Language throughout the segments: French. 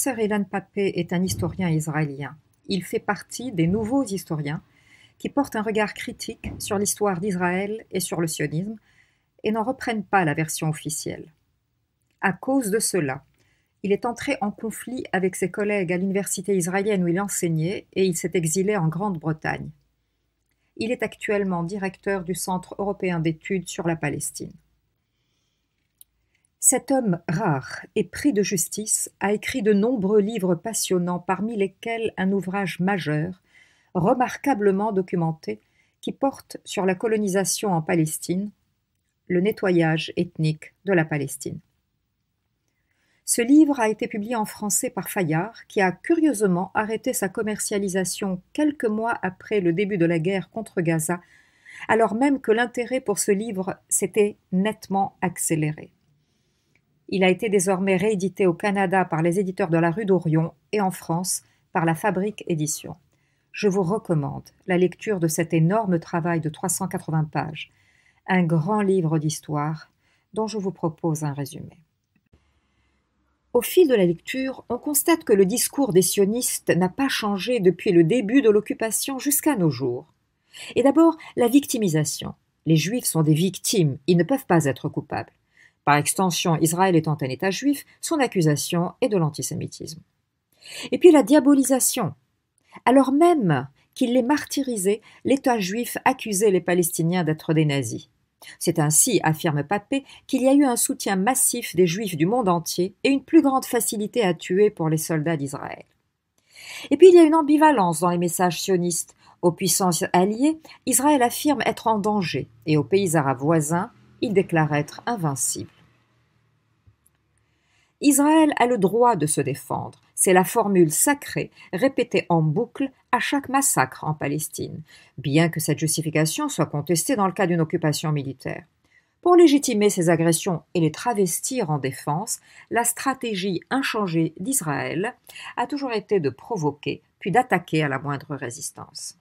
professeur Elan Papé est un historien israélien. Il fait partie des nouveaux historiens qui portent un regard critique sur l'histoire d'Israël et sur le sionisme et n'en reprennent pas la version officielle. À cause de cela, il est entré en conflit avec ses collègues à l'université israélienne où il enseignait et il s'est exilé en Grande-Bretagne. Il est actuellement directeur du Centre européen d'études sur la Palestine. Cet homme rare et pris de justice a écrit de nombreux livres passionnants, parmi lesquels un ouvrage majeur, remarquablement documenté, qui porte sur la colonisation en Palestine, le nettoyage ethnique de la Palestine. Ce livre a été publié en français par Fayard, qui a curieusement arrêté sa commercialisation quelques mois après le début de la guerre contre Gaza, alors même que l'intérêt pour ce livre s'était nettement accéléré. Il a été désormais réédité au Canada par les éditeurs de la rue d'Orion et en France par la Fabrique Édition. Je vous recommande la lecture de cet énorme travail de 380 pages, un grand livre d'histoire dont je vous propose un résumé. Au fil de la lecture, on constate que le discours des sionistes n'a pas changé depuis le début de l'occupation jusqu'à nos jours. Et d'abord, la victimisation. Les juifs sont des victimes, ils ne peuvent pas être coupables. Par extension, Israël étant un État juif, son accusation est de l'antisémitisme. Et puis la diabolisation. Alors même qu'il les martyrisait, l'État juif accusait les Palestiniens d'être des nazis. C'est ainsi, affirme Papé, qu'il y a eu un soutien massif des Juifs du monde entier et une plus grande facilité à tuer pour les soldats d'Israël. Et puis il y a une ambivalence dans les messages sionistes. Aux puissances alliées, Israël affirme être en danger et aux pays arabes voisins, il déclare être invincible. Israël a le droit de se défendre. C'est la formule sacrée répétée en boucle à chaque massacre en Palestine, bien que cette justification soit contestée dans le cas d'une occupation militaire. Pour légitimer ces agressions et les travestir en défense, la stratégie inchangée d'Israël a toujours été de provoquer puis d'attaquer à la moindre résistance.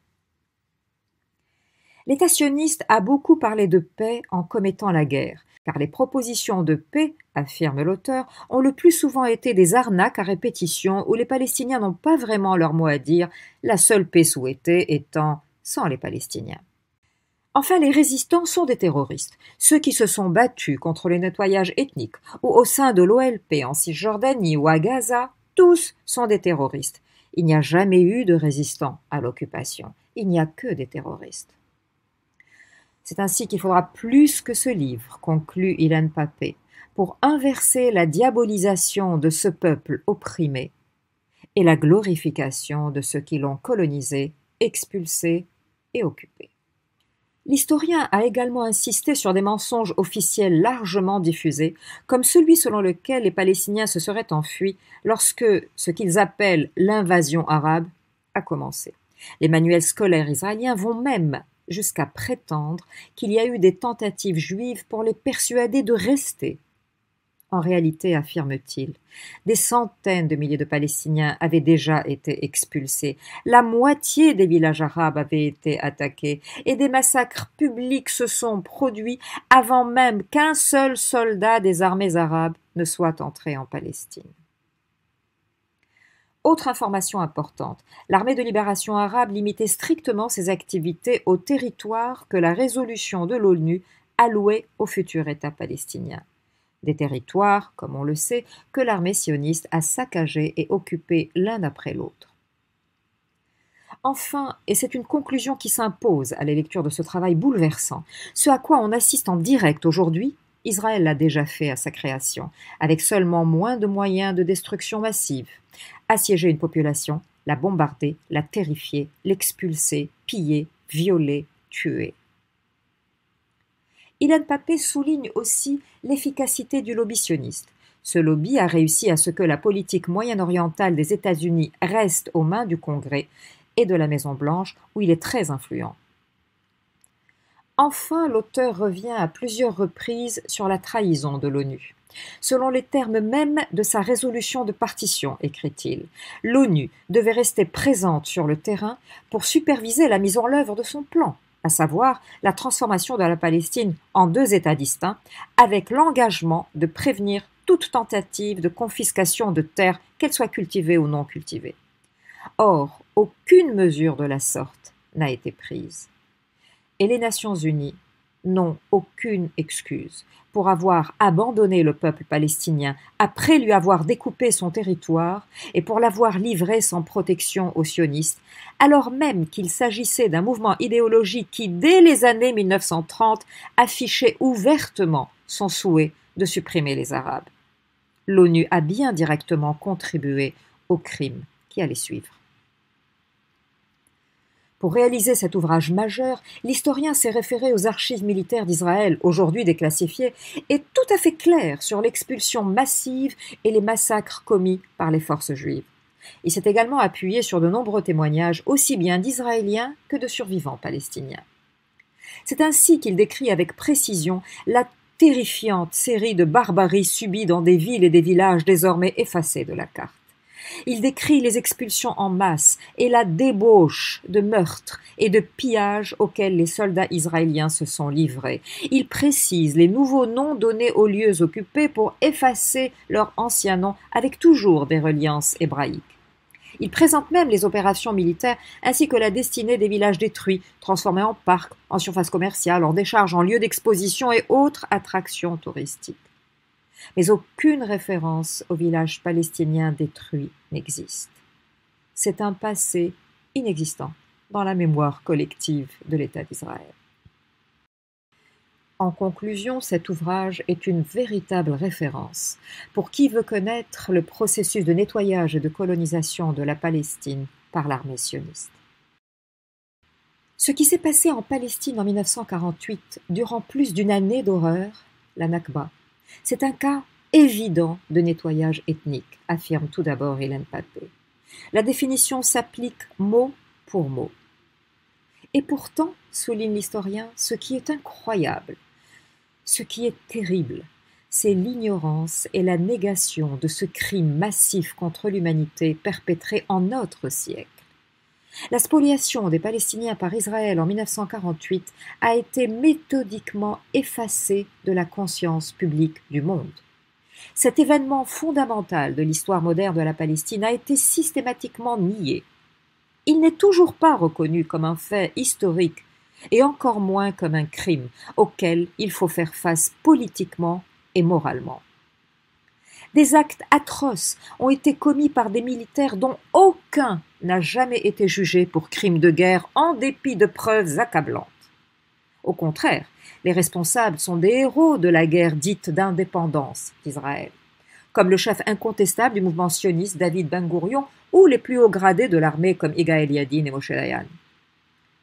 L'État sioniste a beaucoup parlé de paix en commettant la guerre, car les propositions de paix, affirme l'auteur, ont le plus souvent été des arnaques à répétition où les Palestiniens n'ont pas vraiment leur mot à dire, la seule paix souhaitée étant sans les Palestiniens. Enfin, les résistants sont des terroristes, ceux qui se sont battus contre les nettoyages ethniques ou au sein de l'OLP en Cisjordanie ou à Gaza, tous sont des terroristes. Il n'y a jamais eu de résistants à l'occupation, il n'y a que des terroristes. C'est ainsi qu'il faudra plus que ce livre, conclut Ilan Papé, pour inverser la diabolisation de ce peuple opprimé et la glorification de ceux qui l'ont colonisé, expulsé et occupé. L'historien a également insisté sur des mensonges officiels largement diffusés, comme celui selon lequel les Palestiniens se seraient enfuis lorsque ce qu'ils appellent l'invasion arabe a commencé. Les manuels scolaires israéliens vont même jusqu'à prétendre qu'il y a eu des tentatives juives pour les persuader de rester. En réalité, affirme-t-il, des centaines de milliers de Palestiniens avaient déjà été expulsés, la moitié des villages arabes avaient été attaqués, et des massacres publics se sont produits avant même qu'un seul soldat des armées arabes ne soit entré en Palestine. Autre information importante, l'armée de libération arabe limitait strictement ses activités au territoire que la résolution de l'ONU allouait au futur État palestinien. Des territoires, comme on le sait, que l'armée sioniste a saccagés et occupés l'un après l'autre. Enfin, et c'est une conclusion qui s'impose à la lecture de ce travail bouleversant, ce à quoi on assiste en direct aujourd'hui, Israël l'a déjà fait à sa création, avec seulement moins de moyens de destruction massive. Assiéger une population, la bombarder, la terrifier, l'expulser, piller, violer, tuer. Ilan Papé souligne aussi l'efficacité du lobby sioniste. Ce lobby a réussi à ce que la politique moyen-orientale des États-Unis reste aux mains du Congrès et de la Maison-Blanche, où il est très influent. Enfin, l'auteur revient à plusieurs reprises sur la trahison de l'ONU. Selon les termes mêmes de sa résolution de partition, écrit-il, l'ONU devait rester présente sur le terrain pour superviser la mise en œuvre de son plan, à savoir la transformation de la Palestine en deux États distincts, avec l'engagement de prévenir toute tentative de confiscation de terres, qu'elles soient cultivées ou non cultivées. Or, aucune mesure de la sorte n'a été prise et les Nations Unies n'ont aucune excuse pour avoir abandonné le peuple palestinien après lui avoir découpé son territoire et pour l'avoir livré sans protection aux sionistes, alors même qu'il s'agissait d'un mouvement idéologique qui, dès les années 1930, affichait ouvertement son souhait de supprimer les Arabes. L'ONU a bien directement contribué au crime qui allait suivre. Pour réaliser cet ouvrage majeur, l'historien s'est référé aux archives militaires d'Israël, aujourd'hui déclassifiées, et tout à fait clair sur l'expulsion massive et les massacres commis par les forces juives. Il s'est également appuyé sur de nombreux témoignages, aussi bien d'Israéliens que de survivants palestiniens. C'est ainsi qu'il décrit avec précision la terrifiante série de barbaries subies dans des villes et des villages désormais effacés de la carte. Il décrit les expulsions en masse et la débauche de meurtres et de pillages auxquels les soldats israéliens se sont livrés. Il précise les nouveaux noms donnés aux lieux occupés pour effacer leurs anciens noms avec toujours des reliances hébraïques. Il présente même les opérations militaires ainsi que la destinée des villages détruits, transformés en parcs, en surfaces commerciales, en décharges, en lieux d'exposition et autres attractions touristiques mais aucune référence au village palestinien détruit n'existe. C'est un passé inexistant dans la mémoire collective de l'État d'Israël. En conclusion, cet ouvrage est une véritable référence pour qui veut connaître le processus de nettoyage et de colonisation de la Palestine par l'armée sioniste. Ce qui s'est passé en Palestine en 1948, durant plus d'une année d'horreur, la Nakba, c'est un cas évident de nettoyage ethnique, affirme tout d'abord Hélène Papé. La définition s'applique mot pour mot. Et pourtant, souligne l'historien, ce qui est incroyable, ce qui est terrible, c'est l'ignorance et la négation de ce crime massif contre l'humanité perpétré en notre siècle. La spoliation des Palestiniens par Israël en 1948 a été méthodiquement effacée de la conscience publique du monde. Cet événement fondamental de l'histoire moderne de la Palestine a été systématiquement nié. Il n'est toujours pas reconnu comme un fait historique et encore moins comme un crime auquel il faut faire face politiquement et moralement. Des actes atroces ont été commis par des militaires dont aucun n'a jamais été jugé pour crime de guerre en dépit de preuves accablantes. Au contraire, les responsables sont des héros de la guerre dite d'indépendance d'Israël, comme le chef incontestable du mouvement sioniste David Ben Gurion ou les plus hauts gradés de l'armée comme Iga Eliadine et Moshe Dayan.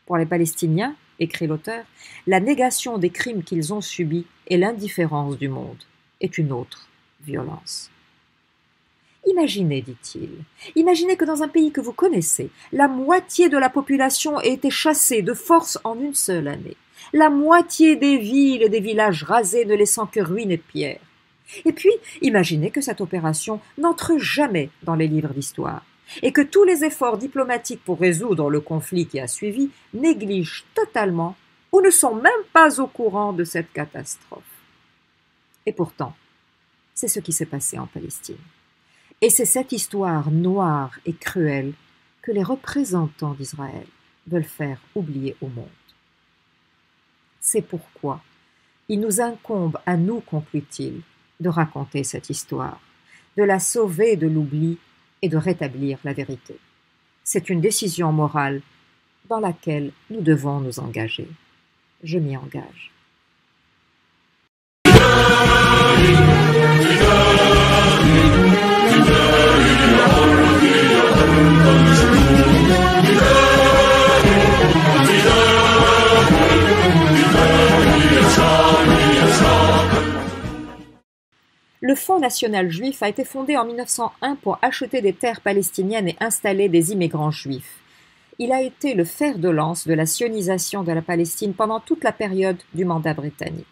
Pour les Palestiniens, écrit l'auteur, la négation des crimes qu'ils ont subis et l'indifférence du monde est une autre violence. Imaginez, dit-il, imaginez que dans un pays que vous connaissez, la moitié de la population ait été chassée de force en une seule année, la moitié des villes et des villages rasés ne laissant que ruines et pierres. Et puis, imaginez que cette opération n'entre jamais dans les livres d'histoire, et que tous les efforts diplomatiques pour résoudre le conflit qui a suivi négligent totalement ou ne sont même pas au courant de cette catastrophe. Et pourtant, c'est ce qui s'est passé en Palestine. Et c'est cette histoire noire et cruelle que les représentants d'Israël veulent faire oublier au monde. C'est pourquoi il nous incombe à nous, conclut-il, de raconter cette histoire, de la sauver de l'oubli et de rétablir la vérité. C'est une décision morale dans laquelle nous devons nous engager. Je m'y engage. Le Fonds national juif a été fondé en 1901 pour acheter des terres palestiniennes et installer des immigrants juifs. Il a été le fer de lance de la sionisation de la Palestine pendant toute la période du mandat britannique.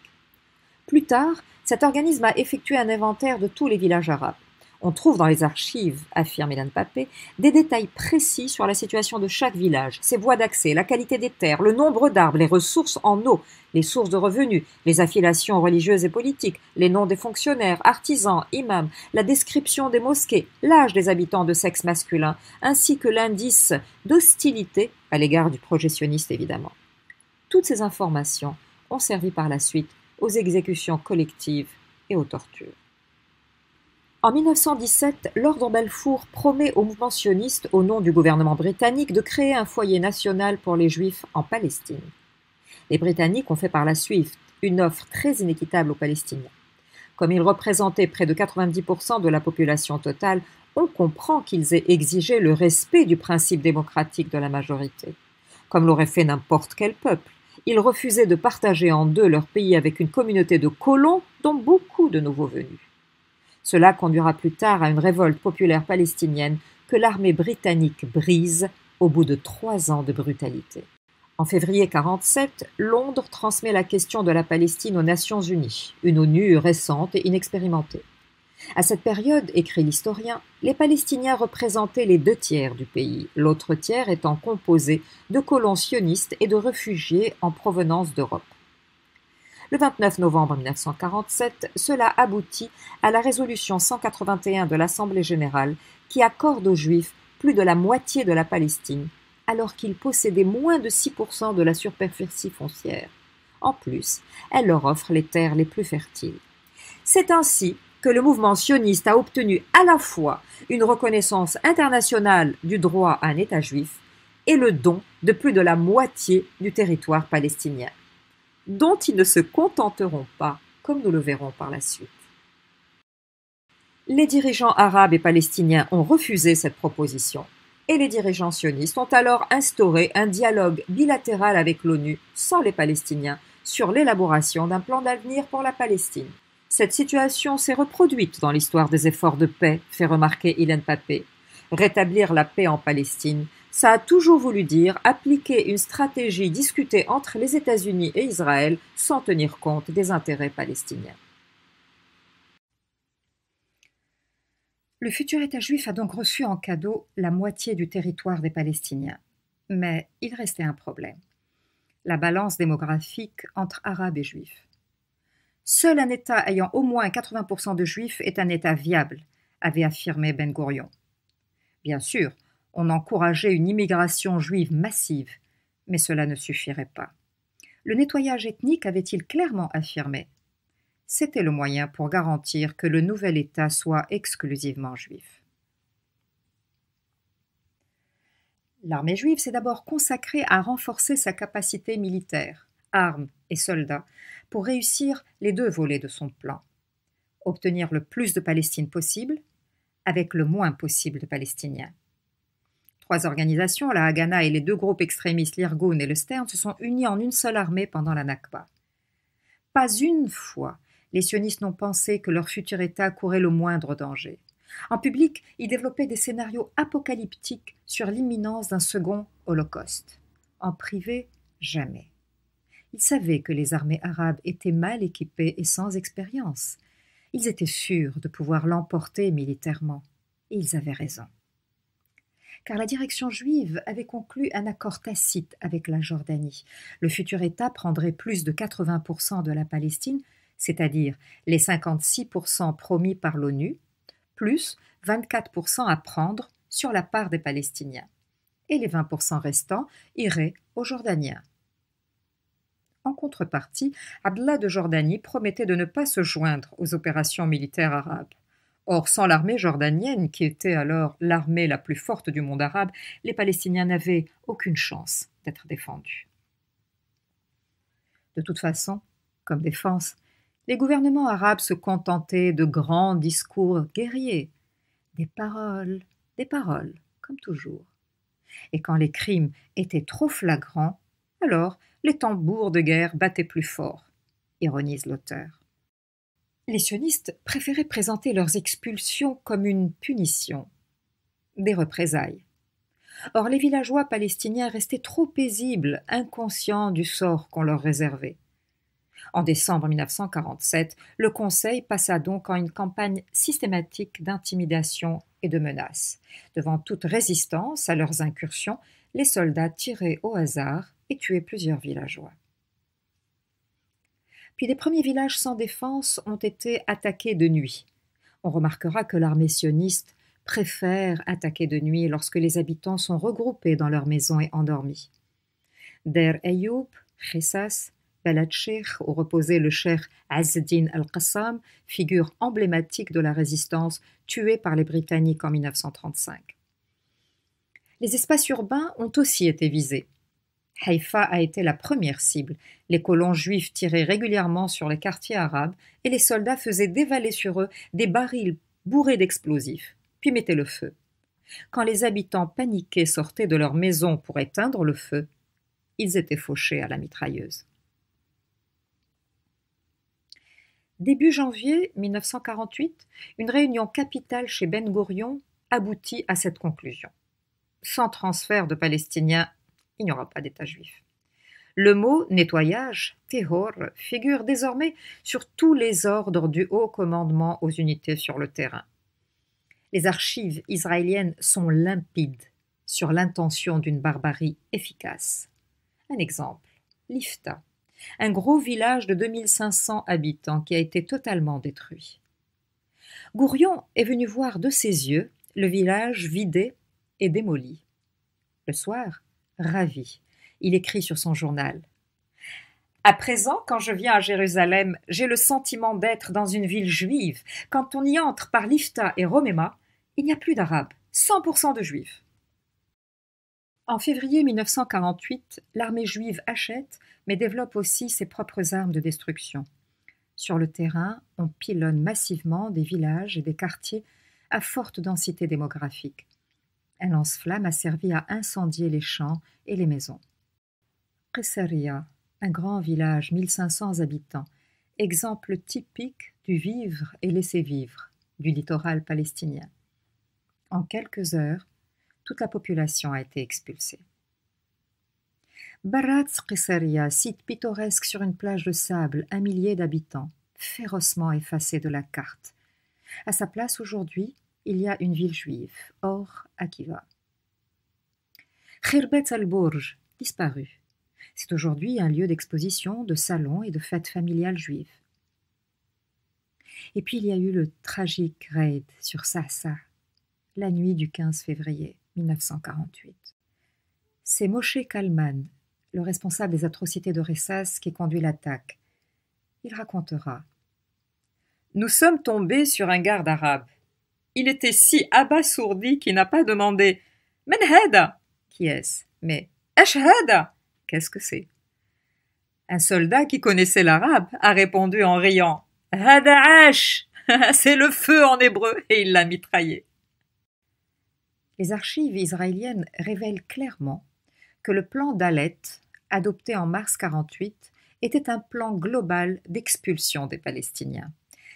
Plus tard, cet organisme a effectué un inventaire de tous les villages arabes. On trouve dans les archives, affirme Hélène Papé, des détails précis sur la situation de chaque village, ses voies d'accès, la qualité des terres, le nombre d'arbres, les ressources en eau, les sources de revenus, les affiliations religieuses et politiques, les noms des fonctionnaires, artisans, imams, la description des mosquées, l'âge des habitants de sexe masculin, ainsi que l'indice d'hostilité à l'égard du projectionniste, évidemment. Toutes ces informations ont servi par la suite aux exécutions collectives et aux tortures. En 1917, l'Ordre Belfour promet au mouvement sioniste, au nom du gouvernement britannique, de créer un foyer national pour les Juifs en Palestine. Les Britanniques ont fait par la suite une offre très inéquitable aux Palestiniens. Comme ils représentaient près de 90% de la population totale, on comprend qu'ils aient exigé le respect du principe démocratique de la majorité, comme l'aurait fait n'importe quel peuple. Ils refusaient de partager en deux leur pays avec une communauté de colons, dont beaucoup de nouveaux venus. Cela conduira plus tard à une révolte populaire palestinienne que l'armée britannique brise au bout de trois ans de brutalité. En février 1947, Londres transmet la question de la Palestine aux Nations Unies, une ONU récente et inexpérimentée. À cette période, écrit l'historien, les Palestiniens représentaient les deux tiers du pays, l'autre tiers étant composé de colons sionistes et de réfugiés en provenance d'Europe. Le 29 novembre 1947, cela aboutit à la résolution 181 de l'Assemblée générale qui accorde aux Juifs plus de la moitié de la Palestine, alors qu'ils possédaient moins de 6% de la superficie foncière. En plus, elle leur offre les terres les plus fertiles. C'est ainsi que le mouvement sioniste a obtenu à la fois une reconnaissance internationale du droit à un État juif et le don de plus de la moitié du territoire palestinien, dont ils ne se contenteront pas, comme nous le verrons par la suite. Les dirigeants arabes et palestiniens ont refusé cette proposition, et les dirigeants sionistes ont alors instauré un dialogue bilatéral avec l'ONU sans les Palestiniens sur l'élaboration d'un plan d'avenir pour la Palestine. Cette situation s'est reproduite dans l'histoire des efforts de paix, fait remarquer Hélène Papé. Rétablir la paix en Palestine, ça a toujours voulu dire appliquer une stratégie discutée entre les États-Unis et Israël sans tenir compte des intérêts palestiniens. Le futur État juif a donc reçu en cadeau la moitié du territoire des Palestiniens. Mais il restait un problème la balance démographique entre Arabes et Juifs. Seul un État ayant au moins 80% de juifs est un État viable, avait affirmé Ben Gurion. Bien sûr, on encourageait une immigration juive massive, mais cela ne suffirait pas. Le nettoyage ethnique avait-il clairement affirmé C'était le moyen pour garantir que le nouvel État soit exclusivement juif. L'armée juive s'est d'abord consacrée à renforcer sa capacité militaire armes et soldats, pour réussir les deux volets de son plan. Obtenir le plus de Palestine possible, avec le moins possible de Palestiniens. Trois organisations, la Haganah et les deux groupes extrémistes, l'Irgun et le Stern, se sont unis en une seule armée pendant la Nakba. Pas une fois, les sionistes n'ont pensé que leur futur État courait le moindre danger. En public, ils développaient des scénarios apocalyptiques sur l'imminence d'un second Holocauste. En privé, jamais. Ils savaient que les armées arabes étaient mal équipées et sans expérience. Ils étaient sûrs de pouvoir l'emporter militairement. Et ils avaient raison. Car la direction juive avait conclu un accord tacite avec la Jordanie. Le futur État prendrait plus de 80% de la Palestine, c'est-à-dire les 56% promis par l'ONU, plus 24% à prendre sur la part des Palestiniens. Et les 20% restants iraient aux Jordaniens. En contrepartie, Abdallah de Jordanie promettait de ne pas se joindre aux opérations militaires arabes. Or, sans l'armée jordanienne, qui était alors l'armée la plus forte du monde arabe, les Palestiniens n'avaient aucune chance d'être défendus. De toute façon, comme défense, les gouvernements arabes se contentaient de grands discours guerriers, des paroles, des paroles, comme toujours. Et quand les crimes étaient trop flagrants, alors les tambours de guerre battaient plus fort, ironise l'auteur. Les sionistes préféraient présenter leurs expulsions comme une punition, des représailles. Or, les villageois palestiniens restaient trop paisibles, inconscients du sort qu'on leur réservait. En décembre 1947, le Conseil passa donc en une campagne systématique d'intimidation et de menaces. Devant toute résistance à leurs incursions, les soldats tiraient au hasard et tué plusieurs villageois. Puis les premiers villages sans défense ont été attaqués de nuit. On remarquera que l'armée sioniste préfère attaquer de nuit lorsque les habitants sont regroupés dans leurs maisons et endormis. Der Ayoub, Khessas, Balachir, où reposait le cher Azdin al-Qassam, figure emblématique de la résistance, tuée par les Britanniques en 1935. Les espaces urbains ont aussi été visés. Haïfa a été la première cible. Les colons juifs tiraient régulièrement sur les quartiers arabes et les soldats faisaient dévaler sur eux des barils bourrés d'explosifs, puis mettaient le feu. Quand les habitants paniqués sortaient de leurs maisons pour éteindre le feu, ils étaient fauchés à la mitrailleuse. Début janvier 1948, une réunion capitale chez Ben Gorion aboutit à cette conclusion. Sans transfert de Palestiniens il n'y aura pas d'État juif. Le mot nettoyage, tehor, figure désormais sur tous les ordres du haut commandement aux unités sur le terrain. Les archives israéliennes sont limpides sur l'intention d'une barbarie efficace. Un exemple, Lifta, un gros village de 2500 habitants qui a été totalement détruit. Gourion est venu voir de ses yeux le village vidé et démoli. Le soir, ravi. Il écrit sur son journal. À présent, quand je viens à Jérusalem, j'ai le sentiment d'être dans une ville juive. Quand on y entre par Lifta et Romema, il n'y a plus d'Arabes, 100% de Juifs. En février 1948, l'armée juive achète, mais développe aussi ses propres armes de destruction. Sur le terrain, on pilonne massivement des villages et des quartiers à forte densité démographique. Un lance-flamme a servi à incendier les champs et les maisons. Qessaria, un grand village, 1500 habitants, exemple typique du vivre et laisser vivre du littoral palestinien. En quelques heures, toute la population a été expulsée. Baratz Qessaria, site pittoresque sur une plage de sable, un millier d'habitants, férocement effacé de la carte. À sa place aujourd'hui, il y a une ville juive, Or Akiva. Khirbet al-Bourj, disparu. C'est aujourd'hui un lieu d'exposition, de salon et de fêtes familiales juives. Et puis il y a eu le tragique raid sur Sassa, la nuit du 15 février 1948. C'est Moshe Kalman, le responsable des atrocités de Ressas, qui conduit l'attaque. Il racontera Nous sommes tombés sur un garde arabe. Il était si abasourdi qu'il n'a pas demandé Men Qui est-ce Mais Ashhada Qu'est-ce que c'est Un soldat qui connaissait l'arabe a répondu en riant ash » C'est le feu en hébreu et il l'a mitraillé. Les archives israéliennes révèlent clairement que le plan d'Alet, adopté en mars 48, était un plan global d'expulsion des Palestiniens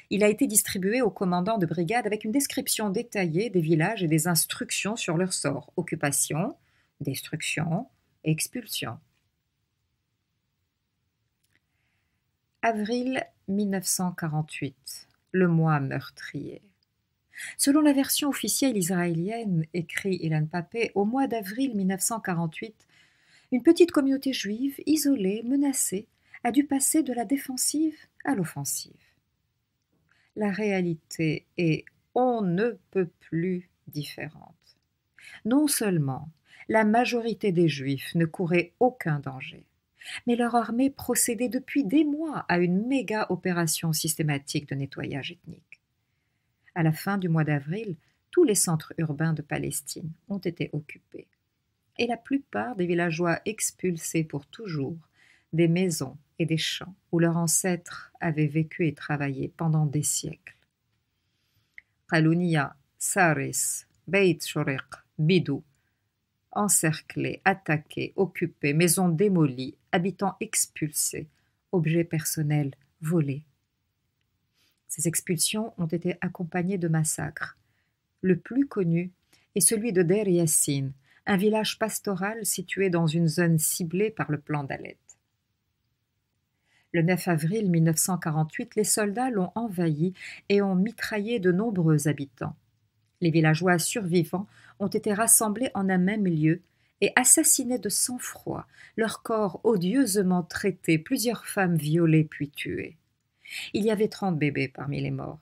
il a été distribué aux commandants de brigade avec une description détaillée des villages et des instructions sur leur sort occupation, destruction, expulsion. Avril 1948, le mois meurtrier. Selon la version officielle israélienne, écrit Ilan Papé, au mois d'avril 1948, une petite communauté juive, isolée, menacée, a dû passer de la défensive à l'offensive la réalité est on ne peut plus différente. Non seulement la majorité des Juifs ne courait aucun danger, mais leur armée procédait depuis des mois à une méga opération systématique de nettoyage ethnique. À la fin du mois d'avril, tous les centres urbains de Palestine ont été occupés, et la plupart des villageois expulsés pour toujours des maisons et des champs où leurs ancêtres avaient vécu et travaillé pendant des siècles. Qalounia, Saris, Beit Shoriq, Bidou, encerclés, attaqués, occupés, maisons démolies, habitants expulsés, objets personnels volés. Ces expulsions ont été accompagnées de massacres. Le plus connu est celui de Der Yassin, un village pastoral situé dans une zone ciblée par le plan d'Alète. Le 9 avril 1948, les soldats l'ont envahi et ont mitraillé de nombreux habitants. Les villageois survivants ont été rassemblés en un même lieu et assassinés de sang-froid, leurs corps odieusement traités, plusieurs femmes violées puis tuées. Il y avait trente bébés parmi les morts.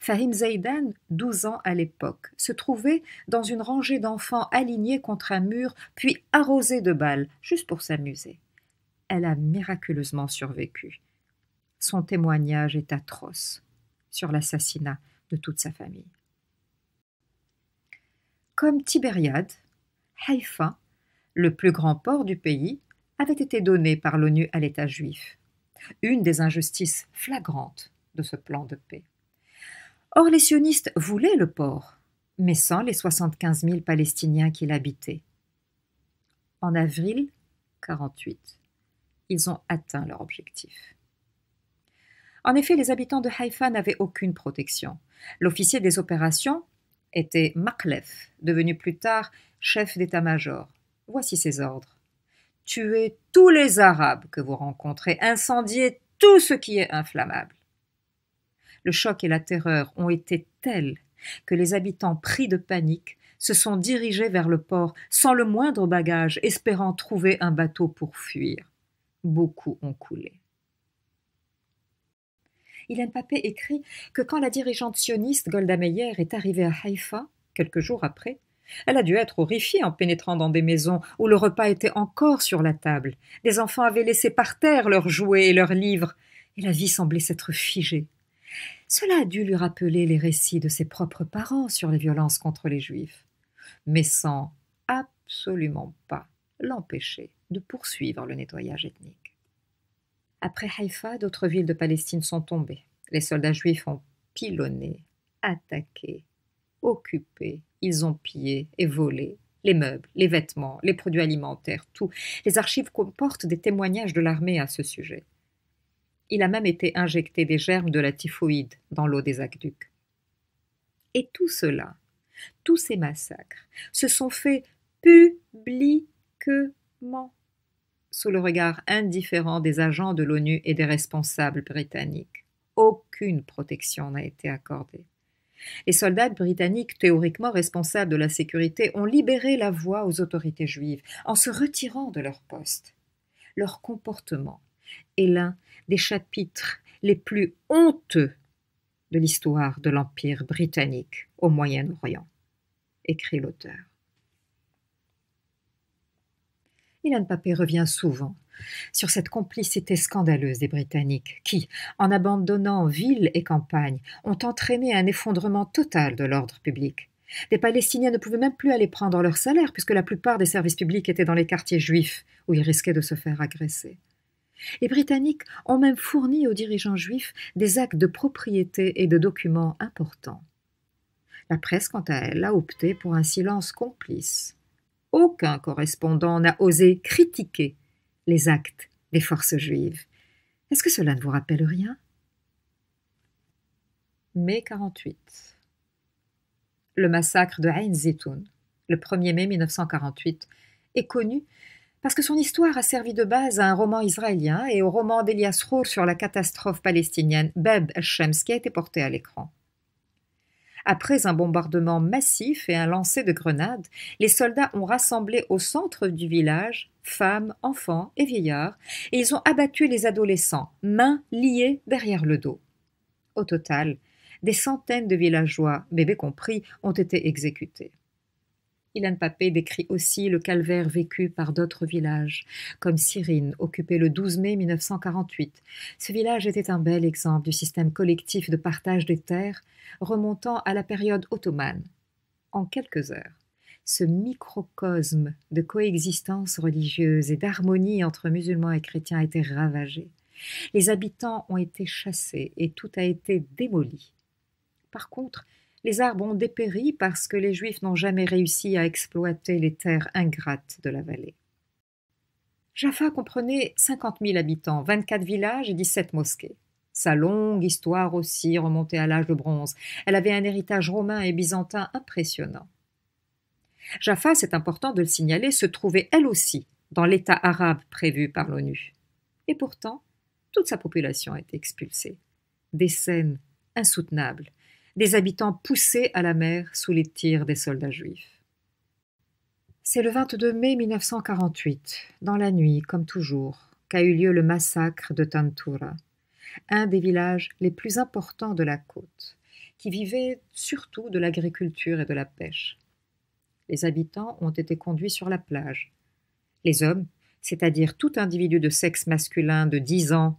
Fahim Zaidan, douze ans à l'époque, se trouvait dans une rangée d'enfants alignés contre un mur, puis arrosés de balles, juste pour s'amuser elle a miraculeusement survécu. Son témoignage est atroce sur l'assassinat de toute sa famille. Comme Tibériade, Haïfa, le plus grand port du pays, avait été donné par l'ONU à l'État juif, une des injustices flagrantes de ce plan de paix. Or, les sionistes voulaient le port, mais sans les 75 000 Palestiniens qui l'habitaient. En avril 48, ils ont atteint leur objectif. En effet, les habitants de Haïfa n'avaient aucune protection. L'officier des opérations était Maklef, devenu plus tard chef d'état-major. Voici ses ordres. Tuez tous les Arabes que vous rencontrez, incendiez tout ce qui est inflammable. Le choc et la terreur ont été tels que les habitants pris de panique se sont dirigés vers le port sans le moindre bagage, espérant trouver un bateau pour fuir beaucoup ont coulé. Ilan Papé écrit que quand la dirigeante sioniste Golda Meir est arrivée à Haïfa, quelques jours après, elle a dû être horrifiée en pénétrant dans des maisons où le repas était encore sur la table. Des enfants avaient laissé par terre leurs jouets et leurs livres, et la vie semblait s'être figée. Cela a dû lui rappeler les récits de ses propres parents sur les violences contre les Juifs, mais sans absolument pas l'empêcher de poursuivre le nettoyage ethnique. Après Haïfa, d'autres villes de Palestine sont tombées. Les soldats juifs ont pilonné, attaqué, occupé, ils ont pillé et volé les meubles, les vêtements, les produits alimentaires, tout. Les archives comportent des témoignages de l'armée à ce sujet. Il a même été injecté des germes de la typhoïde dans l'eau des aqueducs. Et tout cela, tous ces massacres, se sont faits publiquement sous le regard indifférent des agents de l'ONU et des responsables britanniques. Aucune protection n'a été accordée. Les soldats britanniques théoriquement responsables de la sécurité ont libéré la voie aux autorités juives en se retirant de leur poste. Leur comportement est l'un des chapitres les plus honteux de l'histoire de l'Empire britannique au Moyen-Orient, écrit l'auteur. Ilan Papé revient souvent sur cette complicité scandaleuse des Britanniques qui, en abandonnant ville et campagne, ont entraîné un effondrement total de l'ordre public. Des Palestiniens ne pouvaient même plus aller prendre leur salaire puisque la plupart des services publics étaient dans les quartiers juifs où ils risquaient de se faire agresser. Les Britanniques ont même fourni aux dirigeants juifs des actes de propriété et de documents importants. La presse, quant à elle, a opté pour un silence complice aucun correspondant n'a osé critiquer les actes des forces juives. Est-ce que cela ne vous rappelle rien Mai 48. Le massacre de Ain Zitoun, le 1er mai 1948, est connu parce que son histoire a servi de base à un roman israélien et au roman d'Elias Rour sur la catastrophe palestinienne Beb el qui a été porté à l'écran. Après un bombardement massif et un lancer de grenades, les soldats ont rassemblé au centre du village femmes, enfants et vieillards, et ils ont abattu les adolescents, mains liées derrière le dos. Au total, des centaines de villageois, bébés compris, ont été exécutés. Ilan Papé décrit aussi le calvaire vécu par d'autres villages, comme Cyrine, occupé le 12 mai 1948. Ce village était un bel exemple du système collectif de partage des terres remontant à la période ottomane. En quelques heures, ce microcosme de coexistence religieuse et d'harmonie entre musulmans et chrétiens a été ravagé. Les habitants ont été chassés et tout a été démoli. Par contre, les arbres ont dépéri parce que les Juifs n'ont jamais réussi à exploiter les terres ingrates de la vallée. Jaffa comprenait cinquante mille habitants, vingt-quatre villages et dix-sept mosquées. Sa longue histoire aussi remontait à l'âge de bronze. Elle avait un héritage romain et byzantin impressionnant. Jaffa, c'est important de le signaler, se trouvait elle aussi dans l'État arabe prévu par l'ONU. Et pourtant, toute sa population a été expulsée. Des scènes insoutenables, des habitants poussés à la mer sous les tirs des soldats juifs. C'est le 22 mai 1948, dans la nuit, comme toujours, qu'a eu lieu le massacre de Tantura, un des villages les plus importants de la côte, qui vivait surtout de l'agriculture et de la pêche. Les habitants ont été conduits sur la plage. Les hommes, c'est-à-dire tout individu de sexe masculin de 10 ans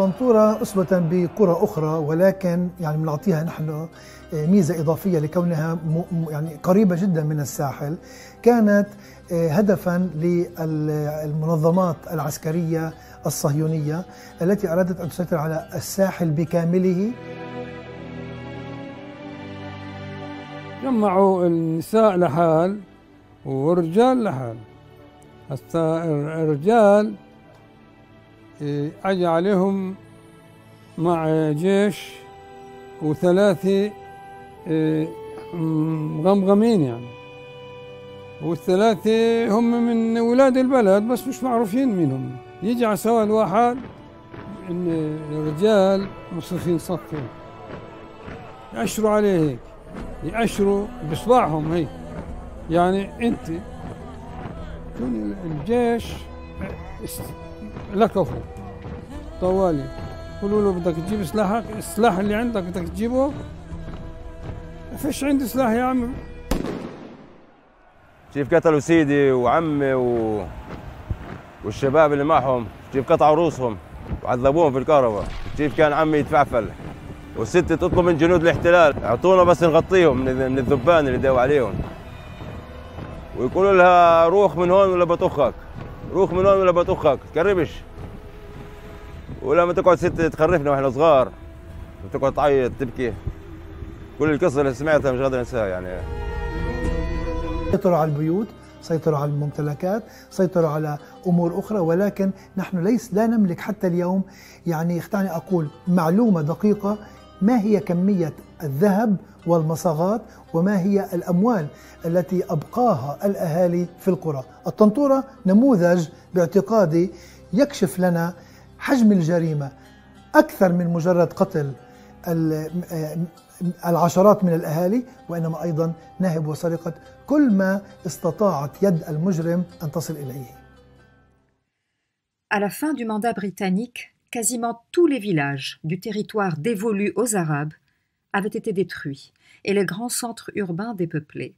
طنطورة أسوة بقرى أخرى ولكن يعني بنعطيها نحن آه، ميزة إضافية لكونها يعني قريبة جدا من الساحل كانت آه، هدفا للمنظمات العسكرية الصهيونية التي أرادت أن تسيطر على الساحل بكامله جمعوا النساء لحال والرجال لحال حتى الرجال إيه، أجي عليهم مع جيش وثلاثة إيه، مغمغمين يعني والثلاثة هم من ولاد البلد بس مش معروفين منهم يجي على سواء الواحد إن رجال مصرفين صفين يأشروا عليه هيك يأشروا بصباعهم هيك يعني أنت الجيش لكفوا طوالي قولوا له بدك تجيب سلاحك السلاح اللي عندك بدك تجيبه فيش عندي سلاح يا عمي كيف قتلوا سيدي وعمي و... والشباب اللي معهم كيف قطعوا رؤوسهم وعذبوهم في الكهرباء كيف كان عمي يتفعفل والست تطلب من جنود الاحتلال اعطونا بس نغطيهم من الذبان اللي داوا عليهم ويقولوا لها روح من هون ولا بطخك روح من هون ولا بطخك ولا ولما تقعد ست تخرفنا واحنا صغار وتقعد تعيط تبكي كل القصة اللي سمعتها مش قادر انساها يعني سيطروا على البيوت سيطروا على الممتلكات سيطروا على أمور أخرى ولكن نحن ليس لا نملك حتى اليوم يعني دعني أقول معلومة دقيقة ما هي كمية الذهب والمصاغات وما هي الأموال التي أبقاها الأهالي في القرى الطنطورة نموذج باعتقادي يكشف لنا حجم الجريمة أكثر من مجرد قتل العشرات من الأهالي وإنما أيضا نهب وسرقة كل ما استطاعت يد المجرم أن تصل إليه À la fin du mandat britannique, quasiment tous les villages du territoire dévolu aux Arabes avaient été détruits et les grands centres urbains dépeuplés.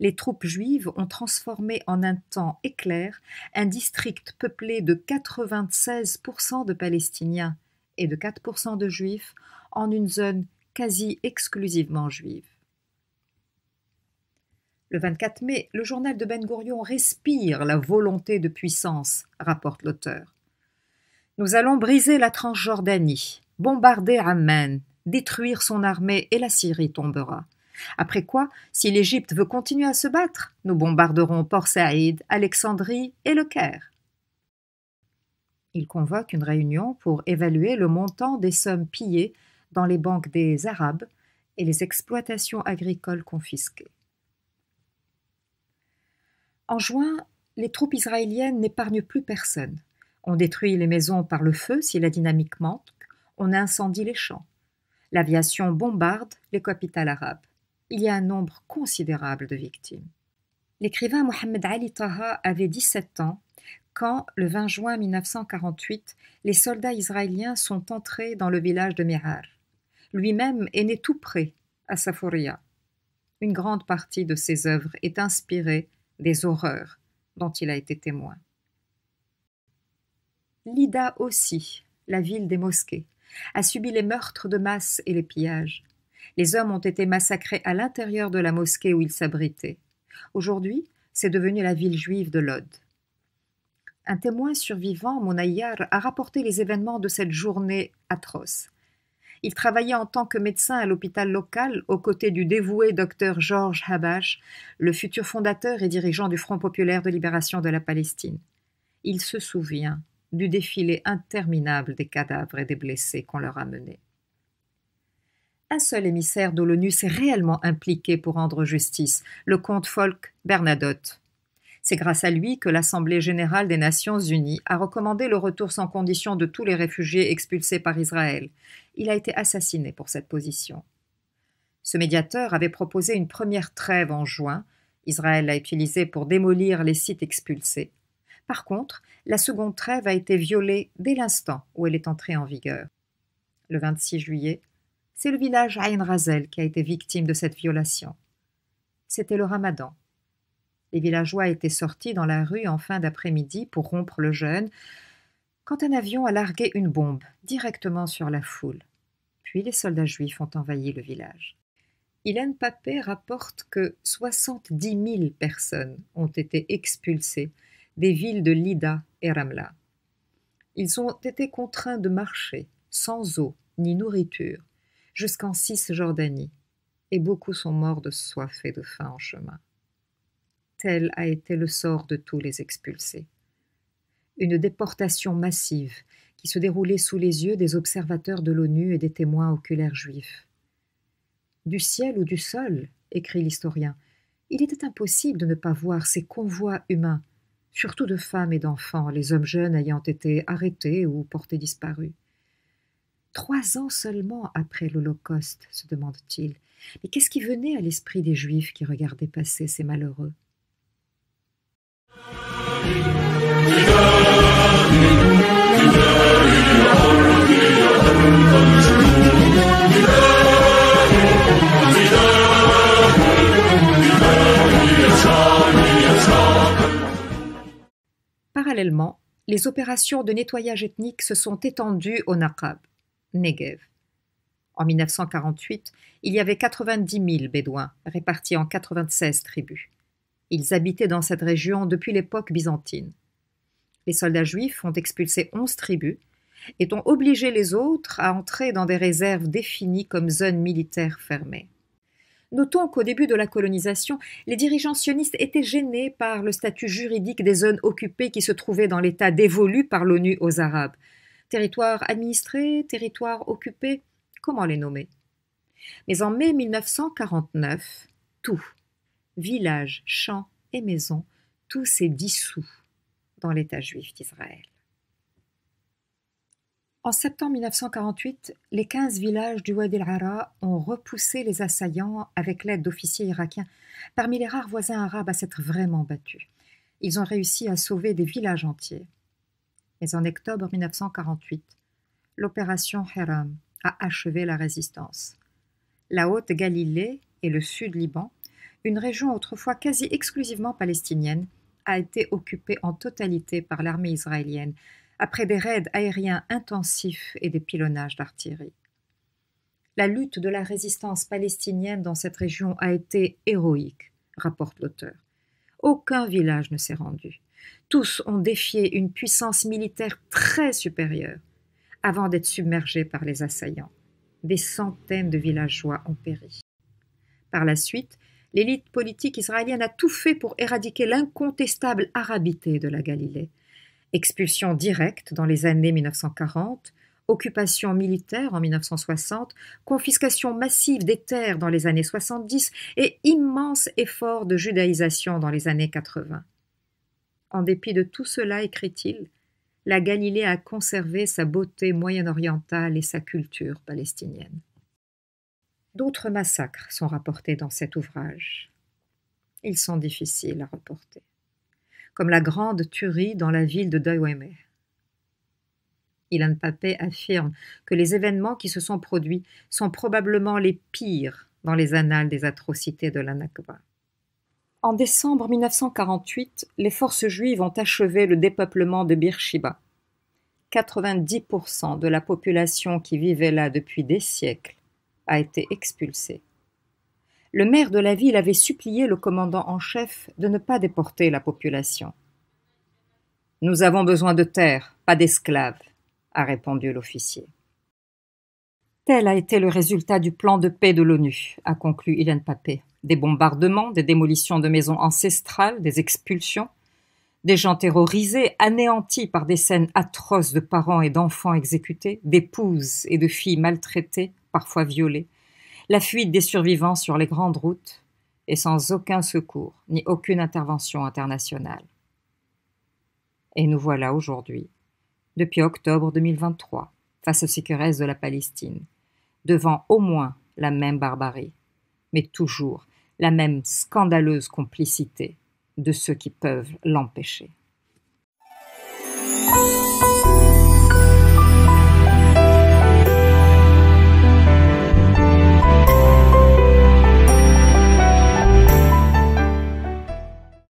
Les troupes juives ont transformé en un temps éclair un district peuplé de 96% de Palestiniens et de 4% de Juifs en une zone quasi exclusivement juive. Le 24 mai, le journal de Ben Gurion respire la volonté de puissance, rapporte l'auteur. Nous allons briser la Transjordanie, bombarder Amman, détruire son armée et la Syrie tombera. Après quoi, si l'Égypte veut continuer à se battre, nous bombarderons Port Saïd, Alexandrie et le Caire. Il convoque une réunion pour évaluer le montant des sommes pillées dans les banques des Arabes et les exploitations agricoles confisquées. En juin, les troupes israéliennes n'épargnent plus personne. On détruit les maisons par le feu si la dynamique manque, on incendie les champs. L'aviation bombarde les capitales arabes. Il y a un nombre considérable de victimes. L'écrivain Mohamed Ali Taha avait 17 ans quand, le 20 juin 1948, les soldats israéliens sont entrés dans le village de Mihar. Lui-même est né tout près, à Saforia. Une grande partie de ses œuvres est inspirée des horreurs dont il a été témoin. Lida aussi, la ville des mosquées, a subi les meurtres de masse et les pillages. Les hommes ont été massacrés à l'intérieur de la mosquée où ils s'abritaient. Aujourd'hui, c'est devenu la ville juive de Lod. Un témoin survivant, mon Ayar, a rapporté les événements de cette journée atroce. Il travaillait en tant que médecin à l'hôpital local aux côtés du dévoué docteur Georges Habash, le futur fondateur et dirigeant du Front populaire de libération de la Palestine. Il se souvient du défilé interminable des cadavres et des blessés qu'on leur a menés. Un seul émissaire de l'ONU s'est réellement impliqué pour rendre justice, le comte Folk Bernadotte. C'est grâce à lui que l'Assemblée générale des Nations unies a recommandé le retour sans condition de tous les réfugiés expulsés par Israël. Il a été assassiné pour cette position. Ce médiateur avait proposé une première trêve en juin, Israël l'a utilisé pour démolir les sites expulsés, par contre, la seconde trêve a été violée dès l'instant où elle est entrée en vigueur. Le 26 juillet, c'est le village Ayn Razel qui a été victime de cette violation. C'était le ramadan. Les villageois étaient sortis dans la rue en fin d'après-midi pour rompre le jeûne, quand un avion a largué une bombe directement sur la foule. Puis les soldats juifs ont envahi le village. Hélène Papé rapporte que 70 000 personnes ont été expulsées des villes de Lida et Ramla. Ils ont été contraints de marcher, sans eau ni nourriture, jusqu'en Cisjordanie, et beaucoup sont morts de soif et de faim en chemin. Tel a été le sort de tous les expulsés. Une déportation massive qui se déroulait sous les yeux des observateurs de l'ONU et des témoins oculaires juifs. Du ciel ou du sol, écrit l'historien, il était impossible de ne pas voir ces convois humains surtout de femmes et d'enfants, les hommes jeunes ayant été arrêtés ou portés disparus. Trois ans seulement après l'Holocauste, se demande-t-il. Mais qu'est-ce qui venait à l'esprit des Juifs qui regardaient passer ces malheureux Parallèlement, les opérations de nettoyage ethnique se sont étendues au Naqab, Negev. En 1948, il y avait 90 000 Bédouins, répartis en 96 tribus. Ils habitaient dans cette région depuis l'époque byzantine. Les soldats juifs ont expulsé 11 tribus et ont obligé les autres à entrer dans des réserves définies comme zones militaires fermées. Notons qu'au début de la colonisation, les dirigeants sionistes étaient gênés par le statut juridique des zones occupées qui se trouvaient dans l'état dévolu par l'ONU aux Arabes. Territoire administré, territoire occupé, comment les nommer Mais en mai 1949, tout, village, champs et maisons, tout s'est dissous dans l'État juif d'Israël. En septembre 1948, les 15 villages du Wadi al ont repoussé les assaillants avec l'aide d'officiers irakiens, parmi les rares voisins arabes à s'être vraiment battus. Ils ont réussi à sauver des villages entiers. Mais en octobre 1948, l'opération Hiram a achevé la résistance. La Haute Galilée et le Sud Liban, une région autrefois quasi exclusivement palestinienne, a été occupée en totalité par l'armée israélienne, après des raids aériens intensifs et des pilonnages d'artillerie. La lutte de la résistance palestinienne dans cette région a été héroïque, rapporte l'auteur. Aucun village ne s'est rendu. Tous ont défié une puissance militaire très supérieure avant d'être submergés par les assaillants. Des centaines de villageois ont péri. Par la suite, l'élite politique israélienne a tout fait pour éradiquer l'incontestable arabité de la Galilée Expulsion directe dans les années 1940, occupation militaire en 1960, confiscation massive des terres dans les années 70 et immense effort de judaïsation dans les années 80. En dépit de tout cela, écrit-il, la Galilée a conservé sa beauté moyen-orientale et sa culture palestinienne. D'autres massacres sont rapportés dans cet ouvrage. Ils sont difficiles à reporter comme la grande tuerie dans la ville de Daiwame. Ilan Pape affirme que les événements qui se sont produits sont probablement les pires dans les annales des atrocités de l'Anakba. En décembre 1948, les forces juives ont achevé le dépeuplement de Birshiba. 90% de la population qui vivait là depuis des siècles a été expulsée le maire de la ville avait supplié le commandant en chef de ne pas déporter la population. Nous avons besoin de terre, pas d'esclaves, a répondu l'officier. Tel a été le résultat du plan de paix de l'ONU, a conclu Hélène Papé. Des bombardements, des démolitions de maisons ancestrales, des expulsions, des gens terrorisés, anéantis par des scènes atroces de parents et d'enfants exécutés, d'épouses et de filles maltraitées, parfois violées, la fuite des survivants sur les grandes routes et sans aucun secours ni aucune intervention internationale. Et nous voilà aujourd'hui, depuis octobre 2023, face aux sécheresses de la Palestine, devant au moins la même barbarie, mais toujours la même scandaleuse complicité de ceux qui peuvent l'empêcher.